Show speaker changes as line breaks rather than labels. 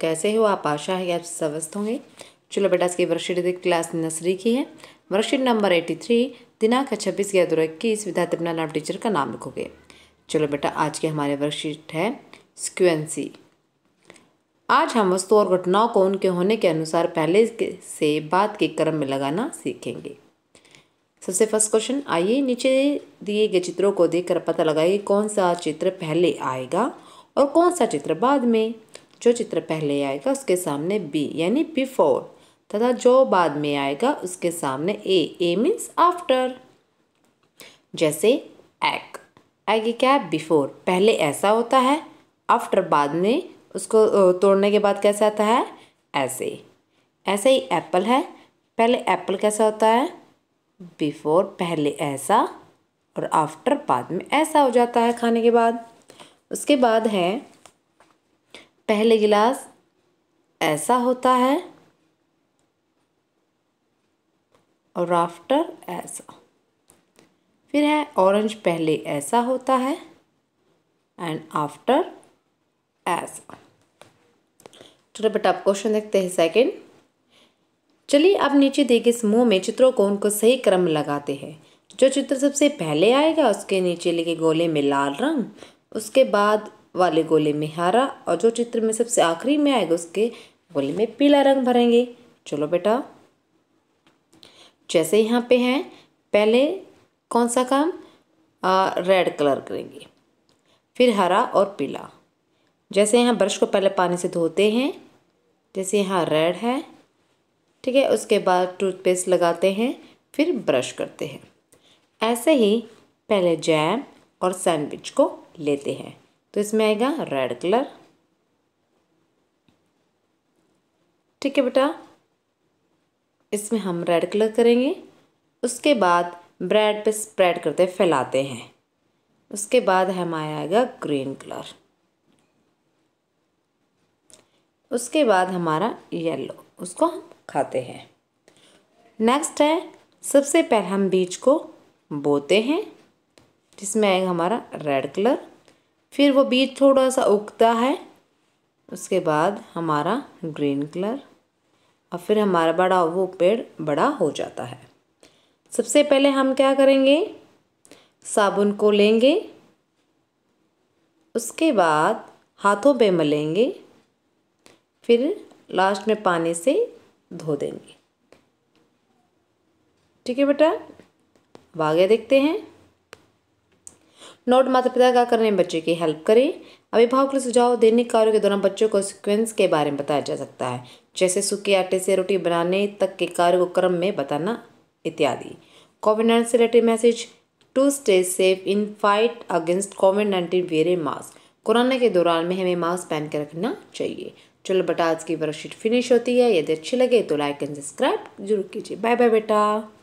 कैसे हो आप आशा है आप स्वस्थ होंगे चलो बेटा इसकी वर्कशीट देख क्लास नर्सरी की है वर्कशीट नंबर एटी थ्री दिनांक छब्बीस ग्यारह दो हज़ार इक्कीस विद्यार्थी अपना नाम टीचर का नाम लिखोगे चलो बेटा आज के हमारे वर्कशीट है स्क्वेंसी आज हम वस्तु और घटनाओं को उनके होने के अनुसार पहले से बात के क्रम में लगाना सीखेंगे सबसे फर्स्ट क्वेश्चन आइए नीचे दिए गए चित्रों को देखकर पता लगाइए कौन सा चित्र पहले आएगा और कौन सा चित्र बाद में जो चित्र पहले आएगा उसके सामने बी यानी बिफोर तथा जो बाद में आएगा उसके सामने ए ए मीन्स आफ्टर जैसे एग एग क्या है बिफोर पहले ऐसा होता है आफ्टर बाद में उसको तोड़ने के बाद कैसे आता है ऐसे ऐसे ही एप्पल है पहले एप्पल कैसा होता है बिफोर पहले ऐसा और आफ्टर बाद में ऐसा हो जाता है खाने के बाद उसके बाद है पहले गिलास ऐसा होता है और आफ्टर ऐसा फिर है ऑरेंज पहले ऐसा होता है एंड आफ्टर ऐसा चलो बेटा आप क्वेश्चन देखते हैं सेकंड चलिए आप नीचे देखिए समूह में चित्रों को उनको सही क्रम लगाते हैं जो चित्र सबसे पहले आएगा उसके नीचे लेके गोले में लाल रंग उसके बाद वाले गोले में हरा और जो चित्र में सबसे आखिरी में आएगा उसके गोले में पीला रंग भरेंगे चलो बेटा जैसे यहाँ पे हैं पहले कौन सा काम आ, रेड कलर करेंगे फिर हरा और पीला जैसे यहाँ ब्रश को पहले पानी से धोते हैं जैसे यहाँ रेड है ठीक है उसके बाद टूथपेस्ट लगाते हैं फिर ब्रश करते हैं ऐसे ही पहले जैम और सैंडविच को लेते हैं तो इसमें आएगा रेड कलर ठीक है बेटा इसमें हम रेड कलर करेंगे उसके बाद ब्रेड पे स्प्रेड करते फैलाते हैं उसके बाद हमारा आएगा ग्रीन कलर उसके बाद हमारा येलो उसको हम खाते हैं नेक्स्ट है सबसे पहले हम बीज को बोते हैं जिसमें आएगा हमारा रेड कलर फिर वो बीज थोड़ा सा उगता है उसके बाद हमारा ग्रीन कलर और फिर हमारा बड़ा वो पेड़ बड़ा हो जाता है सबसे पहले हम क्या करेंगे साबुन को लेंगे उसके बाद हाथों पे मलेंगे फिर लास्ट में पानी से धो देंगे ठीक है बेटा अब आगे देखते हैं नोट माता पिता का करने में बच्चे की हेल्प करें अभिभावक के सुझाव दैनिक कार्यों के दौरान बच्चों को सिक्वेंस के बारे में बताया जा सकता है जैसे सूखे आटे से रोटी बनाने तक के कार्य को क्रम में बताना इत्यादि कोविड नाइन्टीन से related message to stay safe in fight against Covid nineteen wear mask corona के दौरान में हमें मास्क पहन के रखना चाहिए चलो बेटा आज की वर्कशीट फिनिश होती है यदि अच्छी लगे तो लाइक एंड सब्सक्राइब जरूर कीजिए बाय बाय बेटा